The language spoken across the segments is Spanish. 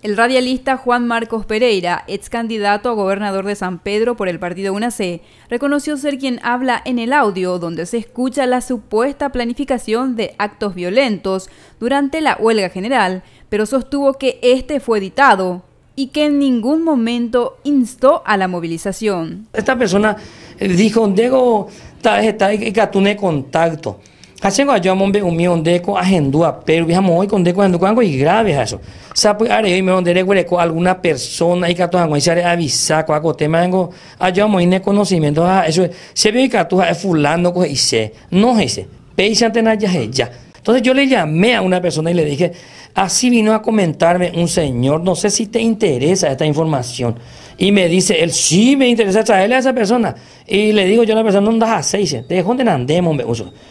El radialista Juan Marcos Pereira, ex candidato a gobernador de San Pedro por el partido UNACE, reconoció ser quien habla en el audio donde se escucha la supuesta planificación de actos violentos durante la huelga general, pero sostuvo que este fue editado y que en ningún momento instó a la movilización. Esta persona dijo, Diego, está en contacto que yo me un umi onde agendúa, pero vi hoy con de agendúa algo y grave eso. Sapo ahora yo me onde alguna persona y catu ango se avisar ko algo, tema ango a ah, yo amo conocimiento eso eso se ve tú a ah, fulano y se, no ise. Peisante na ya ya. Entonces yo le llamé a una persona y le dije, así vino a comentarme un señor, no sé si te interesa esta información. Y me dice, él sí me interesa traerle a esa persona. Y le digo yo a la persona, no das a seis, te andemos.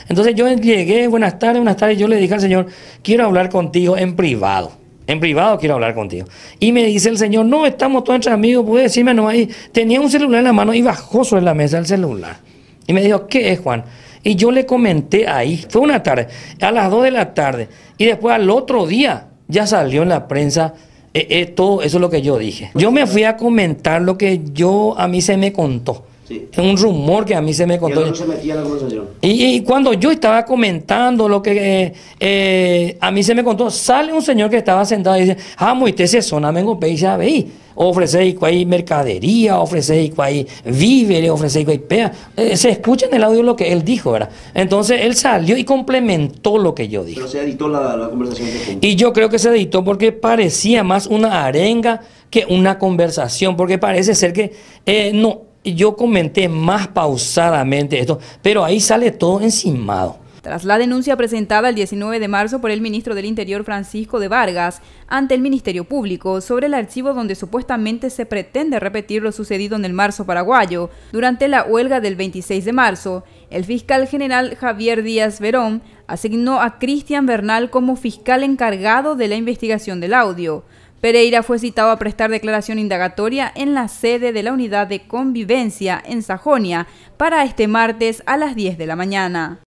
Entonces yo llegué, buenas tardes, buenas tardes, yo le dije al señor, quiero hablar contigo en privado. En privado quiero hablar contigo. Y me dice el señor, no, estamos todos entre amigos, puede decirme no ahí tenía un celular en la mano y bajó sobre la mesa el celular. Y me dijo, ¿qué es, Juan? Y yo le comenté ahí, fue una tarde, a las 2 de la tarde. Y después al otro día ya salió en la prensa eh, eh, todo eso es lo que yo dije. Yo me fui a comentar lo que yo a mí se me contó un rumor que a mí se me contó. Y, cuando yo estaba comentando lo que eh, eh, a mí se me contó, sale un señor que estaba sentado y dice, ah, muy este se zona, vengo y ya ah, veí. Ofrece hay mercadería, ofrece ahí víveres, ofrece hay pea. Eh, se escucha en el audio lo que él dijo, ¿verdad? Entonces él salió y complementó lo que yo dije. Pero se editó la, conversación. y yo creo que se editó porque parecía más una arenga que una conversación, porque parece ser que no yo comenté más pausadamente esto, pero ahí sale todo encimado. Tras la denuncia presentada el 19 de marzo por el ministro del Interior Francisco de Vargas ante el Ministerio Público sobre el archivo donde supuestamente se pretende repetir lo sucedido en el marzo paraguayo durante la huelga del 26 de marzo, el fiscal general Javier Díaz Verón asignó a Cristian Bernal como fiscal encargado de la investigación del audio. Pereira fue citado a prestar declaración indagatoria en la sede de la Unidad de Convivencia en Sajonia para este martes a las 10 de la mañana.